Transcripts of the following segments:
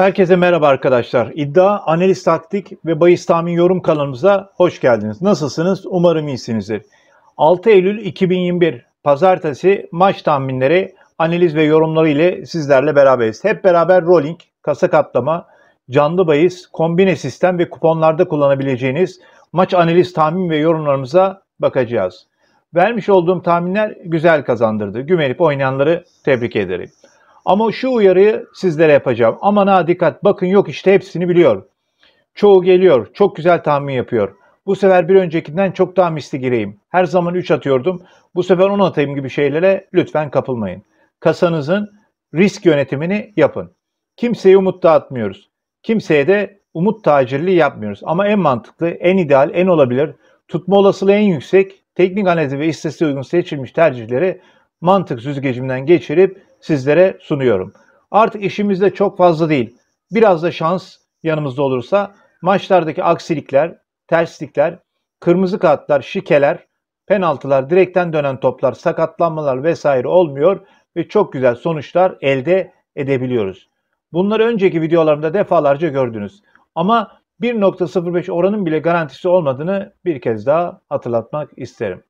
Herkese merhaba arkadaşlar. İddia, analiz taktik ve Bayis tahmin yorum kanalımıza hoş geldiniz. Nasılsınız? Umarım iyisinizdir. 6 Eylül 2021 Pazartesi maç tahminleri, analiz ve yorumları ile sizlerle beraberiz. Hep beraber rolling, kasa katlama, canlı bahis, kombine sistem ve kuponlarda kullanabileceğiniz maç analiz tahmin ve yorumlarımıza bakacağız. Vermiş olduğum tahminler güzel kazandırdı. Güvenip oynayanları tebrik ederim. Ama şu uyarıyı sizlere yapacağım. Aman ha dikkat bakın yok işte hepsini biliyor. Çoğu geliyor. Çok güzel tahmin yapıyor. Bu sefer bir öncekinden çok daha misli gireyim. Her zaman 3 atıyordum. Bu sefer 10 atayım gibi şeylere lütfen kapılmayın. Kasanızın risk yönetimini yapın. Kimseyi umut dağıtmıyoruz. Kimseye de umut tacirliği yapmıyoruz. Ama en mantıklı, en ideal, en olabilir, tutma olasılığı en yüksek, teknik analizi ve istatistiğe uygun seçilmiş tercihleri mantık süzgecimden geçirip sizlere sunuyorum. Artık işimizde çok fazla değil. Biraz da şans yanımızda olursa maçlardaki aksilikler, terslikler, kırmızı kartlar, şikeler, penaltılar, direkten dönen toplar, sakatlanmalar vesaire olmuyor ve çok güzel sonuçlar elde edebiliyoruz. Bunları önceki videolarımda defalarca gördünüz. Ama 1.05 oranın bile garantisi olmadığını bir kez daha hatırlatmak isterim.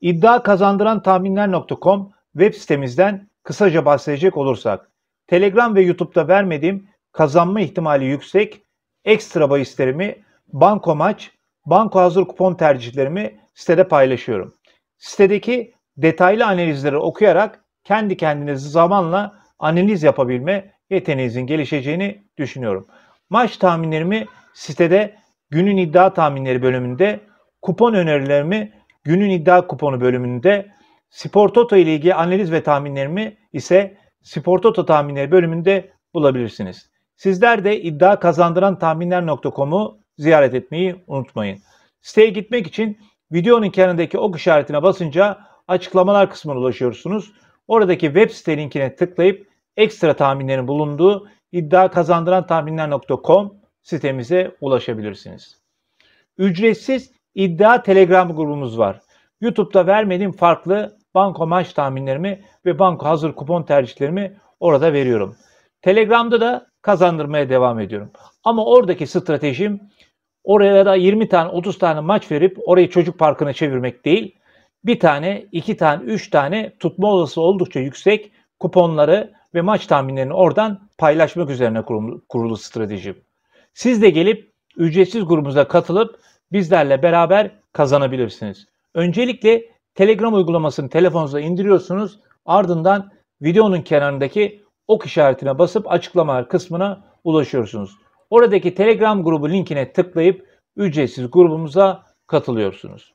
İddia kazandıran tahminler.com web sitemizden kısaca bahsedecek olursak Telegram ve YouTube'da vermediğim kazanma ihtimali yüksek ekstra bahislerimi, banko maç, banko hazır kupon tercihlerimi sitede paylaşıyorum. Sitedeki detaylı analizleri okuyarak kendi kendinizi zamanla analiz yapabilme yeteneğinizin gelişeceğini düşünüyorum. Maç tahminlerimi sitede günün iddia tahminleri bölümünde, kupon önerilerimi günün iddia kuponu bölümünde Spor Toto ile ilgili analiz ve tahminlerimi ise Spor Toto tahminleri bölümünde bulabilirsiniz. Sizler de iddia kazandıran tahminler.com'u ziyaret etmeyi unutmayın. Siteye gitmek için videonun kenarındaki ok işaretine basınca açıklamalar kısmına ulaşıyorsunuz. Oradaki web site linkine tıklayıp ekstra tahminlerin bulunduğu iddia kazandıran tahminler.com sitemize ulaşabilirsiniz. Ücretsiz iddia telegram grubumuz var. YouTube'da vermediğim farklı banko maç tahminlerimi ve banko hazır kupon tercihlerimi orada veriyorum. Telegram'da da kazandırmaya devam ediyorum. Ama oradaki stratejim oraya da 20 tane 30 tane maç verip orayı çocuk parkına çevirmek değil. Bir tane, iki tane, üç tane tutma olası oldukça yüksek kuponları ve maç tahminlerini oradan paylaşmak üzerine kurulu, kurulu stratejim. Siz de gelip ücretsiz grubumuza katılıp bizlerle beraber kazanabilirsiniz. Öncelikle Telegram uygulamasını telefonunuza indiriyorsunuz. Ardından videonun kenarındaki ok işaretine basıp açıklamalar kısmına ulaşıyorsunuz. Oradaki Telegram grubu linkine tıklayıp ücretsiz grubumuza katılıyorsunuz.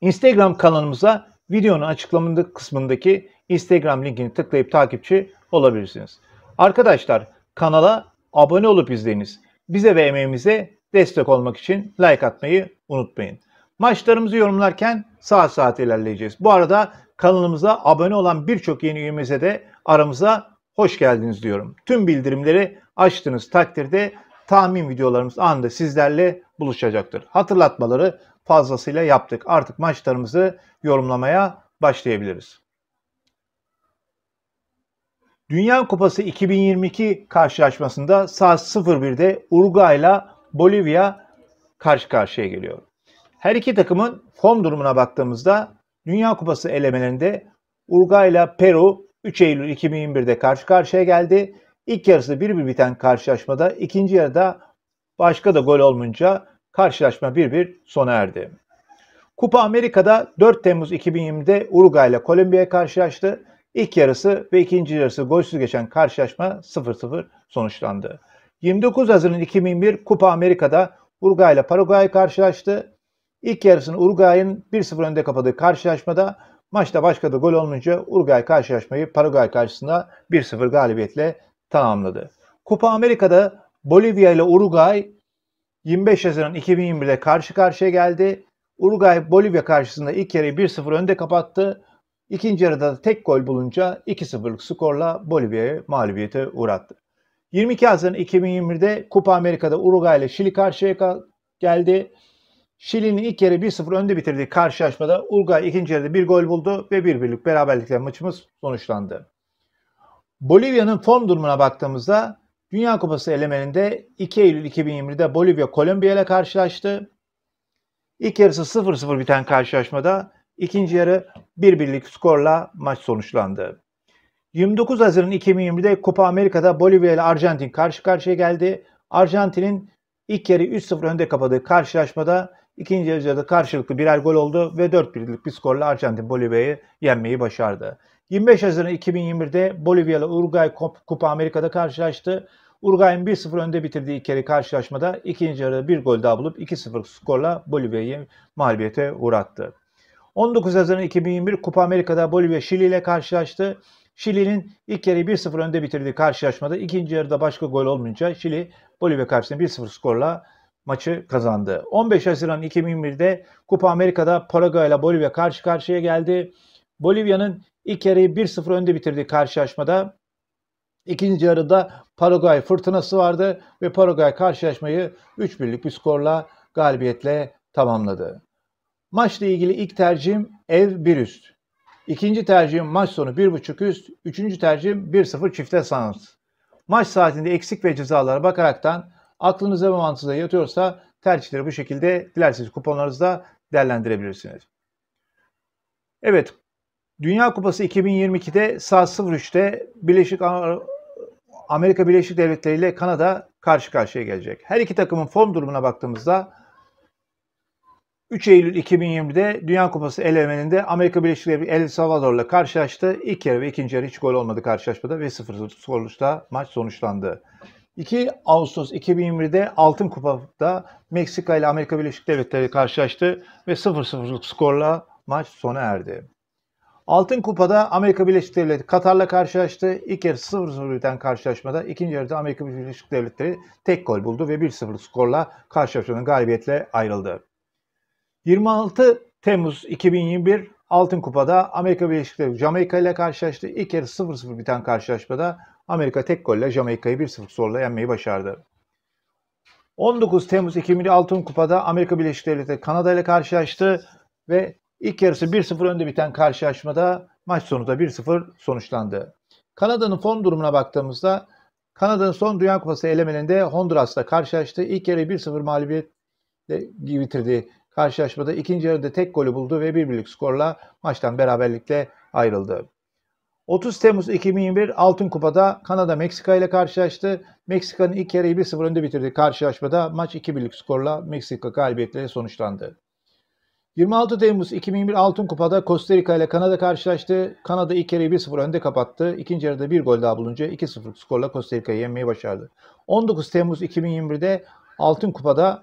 Instagram kanalımıza videonun açıklamalı kısmındaki Instagram linkini tıklayıp takipçi olabilirsiniz. Arkadaşlar kanala abone olup izleyiniz. Bize ve emeğimize destek olmak için like atmayı unutmayın. Maçlarımızı yorumlarken saat saat ilerleyeceğiz. Bu arada kanalımıza abone olan birçok yeni üyemize de aramıza hoş geldiniz diyorum. Tüm bildirimleri açtığınız takdirde tahmin videolarımız anında sizlerle buluşacaktır. Hatırlatmaları fazlasıyla yaptık. Artık maçlarımızı yorumlamaya başlayabiliriz. Dünya Kupası 2022 karşılaşmasında saat 01'de Uruguay ile Bolivya karşı karşıya geliyor. Her iki takımın form durumuna baktığımızda Dünya Kupası elemelerinde Uruguay ile Peru 3 Eylül 2021'de karşı karşıya geldi. İlk yarısı 1-1 biten karşılaşmada ikinci yarıda başka da gol olmayınca karşılaşma 1-1 sona erdi. Kupa Amerika'da 4 Temmuz 2020'de Uruguay ile Kolombiya'ya karşılaştı. İlk yarısı ve ikinci yarısı golsüz geçen karşılaşma 0-0 sonuçlandı. 29 Haziran 2021 Kupa Amerika'da Uruguay ile Paraguay karşılaştı. İlk yarısını Uruguay'ın 1-0 önde kapadığı karşılaşmada maçta başka da gol olmayınca Uruguay karşılaşmayı Paraguay karşısında 1-0 galibiyetle tamamladı. Kupa Amerika'da Bolivya ile Uruguay 25 Haziran 2021'de karşı karşıya geldi. Uruguay Bolivya karşısında ilk yarıyı 1-0 önde kapattı. İkinci yarıda da tek gol bulunca 2-0'lık skorla Bolivya'ya mağlubiyete uğrattı. 22 Haziran 2021'de Kupa Amerika'da Uruguay ile Şili karşıya geldi. Şili'nin ilk yarı 1-0 önde bitirdiği karşılaşmada Uruguay ikinci yarıda bir gol buldu ve bir birlik beraberlikle maçımız sonuçlandı. Bolivya'nın form durumuna baktığımızda Dünya Kupası elemelerinde 2 Eylül 2020'de Bolivya Kolombiya ile karşılaştı. İlk yarısı 0-0 biten karşılaşmada ikinci yarı 1 birlik skorla maç sonuçlandı. 29 Haziran 2020'de Kupa Amerika'da Bolivya ile Arjantin karşı karşıya geldi. Arjantin'in ilk yarı 3-0 önde kapadığı karşılaşmada İkinci yarıda karşılıklı birer gol oldu ve 4-1'lik bir skorla Arjantin Bolivya'yı yenmeyi başardı. 25 Haziran 2021'de Bolivya ile Uruguay Kupa Amerika'da karşılaştı. Uruguay'ın 1-0 önde bitirdiği ilk kere karşılaşmada ikinci yarıda bir gol daha bulup 2-0 skorla Bolivya'yı mağlubiyete uğrattı. 19 Haziran 2021 Kupa Amerika'da Bolivya Şili ile karşılaştı. Şili'nin ilk yarıyı 1-0 önde bitirdiği karşılaşmada ikinci yarıda başka gol olmayınca Şili Bolivya karşısında 1-0 skorla maçı kazandı. 15 Haziran 2001'de Kupa Amerika'da Paraguay ile Bolivya karşı karşıya geldi. Bolivya'nın ilk yarıyı 1-0 önde bitirdiği karşılaşmada ikinci yarıda Paraguay fırtınası vardı ve Paraguay karşılaşmayı 3-1'lik bir skorla galibiyetle tamamladı. Maçla ilgili ilk tercihim ev 1 üst. İkinci tercihim maç sonu 1.5 üst. Üçüncü tercihim 1-0 çifte sans. Maç saatinde eksik ve cezalara bakaraktan aklınıza ve mantığınıza yatıyorsa tercihleri bu şekilde dilerseniz kuponlarınızda değerlendirebilirsiniz. Evet, Dünya Kupası 2022'de saat 03'te Birleşik Amerika Birleşik Devletleri ile Kanada karşı karşıya gelecek. Her iki takımın form durumuna baktığımızda 3 Eylül 2020'de Dünya Kupası elemelerinde Amerika Birleşik Devletleri El Salvador ile karşılaştı. İlk yarı ve ikinci yarı hiç gol olmadı karşılaşmada ve 0-0 sonuçta maç sonuçlandı. 2 Ağustos 2020'de Altın Kupa'da Meksika ile Amerika Birleşik Devletleri karşılaştı ve 0-0'lık skorla maç sona erdi. Altın Kupa'da Amerika Birleşik Devletleri Katar'la karşılaştı. İlk yarı 0-0 biten karşılaşmada ikinci yarıda Amerika Birleşik Devletleri tek gol buldu ve 1-0 skorla karşılaşmanın galibiyetle ayrıldı. 26 Temmuz 2021 Altın Kupa'da Amerika Birleşik Devletleri Jamaika ile karşılaştı. İlk yarı 0-0 biten karşılaşmada Amerika tek golle Jamaika'yı 1-0 zorla yenmeyi başardı. 19 Temmuz 2000 Altın Kupa'da Amerika Birleşik Devletleri Kanada ile karşılaştı ve ilk yarısı 1-0 önde biten karşılaşmada maç sonunda 1-0 sonuçlandı. Kanada'nın fon durumuna baktığımızda Kanada'nın son Dünya Kupası elemelerinde Honduras'la karşılaştı. İlk yarı 1-0 mağlubiyet bitirdi Karşılaşmada ikinci yarıda tek golü buldu ve 1-1'lik skorla maçtan beraberlikle ayrıldı. 30 Temmuz 2021 Altın Kupa'da Kanada Meksika ile karşılaştı. Meksika'nın ilk yarıyı 1-0 önde bitirdiği karşılaşmada maç 2-1'lik skorla Meksika galibiyetleri sonuçlandı. 26 Temmuz 2021 Altın Kupa'da Costa Rica ile Kanada karşılaştı. Kanada ilk yarıyı 1-0 önde kapattı. İkinci yarıda bir gol daha bulunca 2-0 skorla Costa Rica'yı yenmeyi başardı. 19 Temmuz 2021'de Altın Kupa'da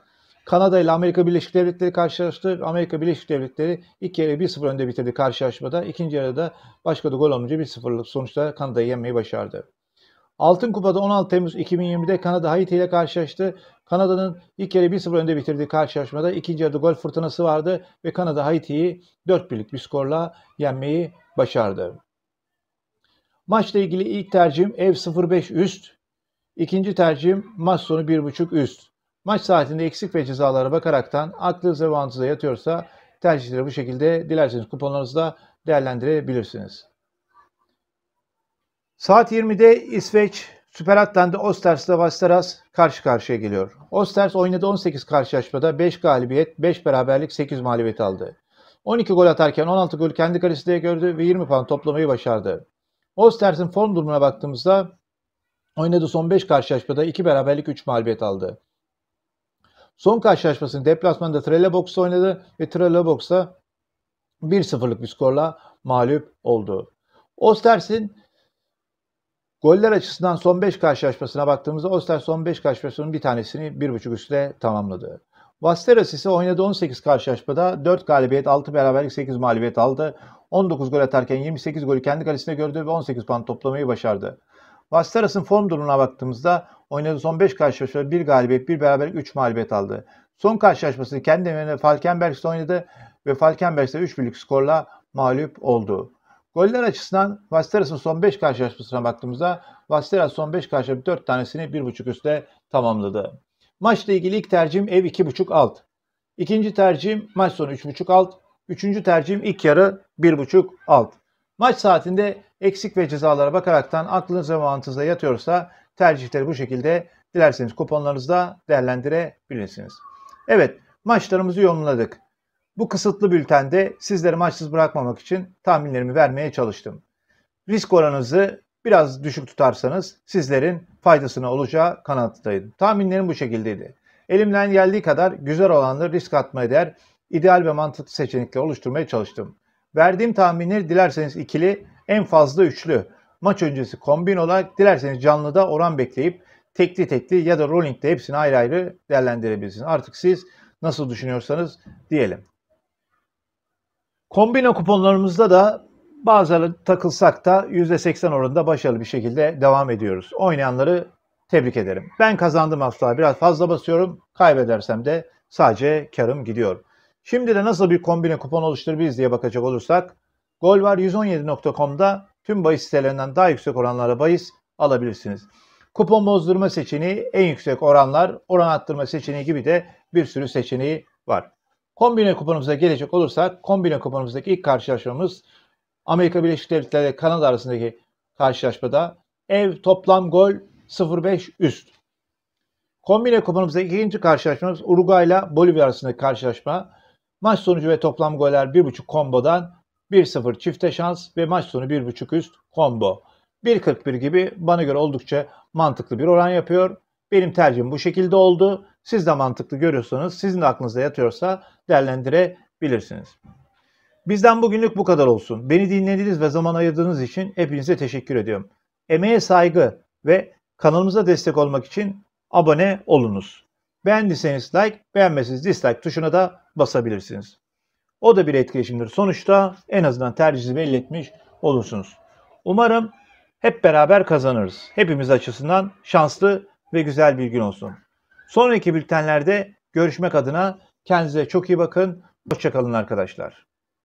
Kanada ile Amerika Birleşik Devletleri karşılaştı. Amerika Birleşik Devletleri ilk yarı 1-0 önde bitirdi karşılaşmada. İkinci yarıda başka da gol olunca 1-0'lık sonuçta Kanada'yı yenmeyi başardı. Altın Kupa'da 16 Temmuz 2020'de Kanada Haiti ile karşılaştı. Kanada'nın ilk yarı 1-0 önde bitirdiği karşılaşmada ikinci yarıda gol fırtınası vardı ve Kanada Haiti'yi 4 birlik bir skorla yenmeyi başardı. Maçla ilgili ilk tercihim ev 0-5 üst. İkinci tercihim maç sonu 1.5 üst. Maç saatinde eksik ve cezalara bakaraktan aklınız ve bağıntıza yatıyorsa tercihleri bu şekilde dilerseniz kuponlarınızı da değerlendirebilirsiniz. Saat 20'de İsveç Süper Atlan'da Osters'la Vasteras karşı karşıya geliyor. Osters oynadı 18 karşılaşmada 5 galibiyet, 5 beraberlik, 8 mağlubiyet aldı. 12 gol atarken 16 gol kendi kalesinde gördü ve 20 puan toplamayı başardı. Osters'in form durumuna baktığımızda oynadığı son 5 karşılaşmada 2 beraberlik 3 mağlubiyet aldı. Son karşılaşmasını deplasmanda Trelleborgs'ta oynadı ve Trelleborgs'ta 1-0'lık bir skorla mağlup oldu. Osters'in goller açısından son 5 karşılaşmasına baktığımızda Osters son 5 karşılaşmasının bir tanesini 1.5 üstte tamamladı. Vasteras ise oynadığı 18 karşılaşmada 4 galibiyet, 6 beraberlik, 8 mağlubiyet aldı. 19 gol atarken 28 golü kendi kalesine gördü ve 18 puan toplamayı başardı. Vastaras'ın form durumuna baktığımızda oynadığı son 5 karşılaşmada 1 galibiyet, 1 beraber 3 mağlubiyet aldı. Son karşılaşmasını kendi evinde Falkenberg'de oynadı ve Falkenberg ise 3 birlik skorla mağlup oldu. Goller açısından Vastarasın son 5 karşılaşmasına baktığımızda Vastaras son 5 karşılaşma 4 tanesini 1.5 üstte tamamladı. Maçla ilgili ilk tercihim ev 2.5 alt. İkinci tercihim maç sonu 3.5 alt. Üçüncü tercihim ilk yarı 1.5 alt. Maç saatinde eksik ve cezalara bakaraktan aklınız ve mantığınızda yatıyorsa tercihleri bu şekilde dilerseniz kuponlarınızda değerlendirebilirsiniz. Evet maçlarımızı yorumladık. Bu kısıtlı bültende sizleri maçsız bırakmamak için tahminlerimi vermeye çalıştım. Risk oranınızı biraz düşük tutarsanız sizlerin faydasına olacağı kanaattaydım. Tahminlerim bu şekildeydi. Elimden geldiği kadar güzel olanları risk atmaya değer, ideal ve mantıklı seçenekler oluşturmaya çalıştım. Verdiğim tahminleri dilerseniz ikili, en fazla üçlü. Maç öncesi kombin olarak dilerseniz canlıda oran bekleyip tekli tekli ya da rolling'de hepsini ayrı ayrı değerlendirebilirsiniz. Artık siz nasıl düşünüyorsanız diyelim. Kombino kuponlarımızda da bazıları takılsak da %80 oranında başarılı bir şekilde devam ediyoruz. Oynayanları tebrik ederim. Ben kazandım asla biraz fazla basıyorum. Kaybedersem de sadece karım gidiyor. Şimdi de nasıl bir kombine kupon oluşturabiliriz diye bakacak olursak golvar117.com'da tüm bahis sitelerinden daha yüksek oranlara bahis alabilirsiniz. Kupon bozdurma seçeneği, en yüksek oranlar, oran arttırma seçeneği gibi de bir sürü seçeneği var. Kombine kuponumuza gelecek olursak kombine kuponumuzdaki ilk karşılaşmamız Amerika Birleşik Devletleri ile Kanada arasındaki karşılaşmada ev toplam gol 0-5 üst. Kombine kuponumuzdaki ikinci karşılaşmamız Uruguay ile Bolivya arasındaki karşılaşma. Maç sonucu ve toplam goller 1.5 kombodan 1-0 çifte şans ve maç sonu 1.5 üst kombo. 1.41 gibi bana göre oldukça mantıklı bir oran yapıyor. Benim tercihim bu şekilde oldu. Siz de mantıklı görüyorsanız, sizin de aklınızda yatıyorsa değerlendirebilirsiniz. Bizden bugünlük bu kadar olsun. Beni dinlediğiniz ve zaman ayırdığınız için hepinize teşekkür ediyorum. Emeğe saygı ve kanalımıza destek olmak için abone olunuz. Beğendiyseniz like, beğenmezseniz dislike tuşuna da basabilirsiniz. O da bir etkileşimdir. Sonuçta en azından tercihinizi belli etmiş olursunuz. Umarım hep beraber kazanırız. Hepimiz açısından şanslı ve güzel bir gün olsun. Sonraki bültenlerde görüşmek adına kendinize çok iyi bakın. Hoşçakalın arkadaşlar.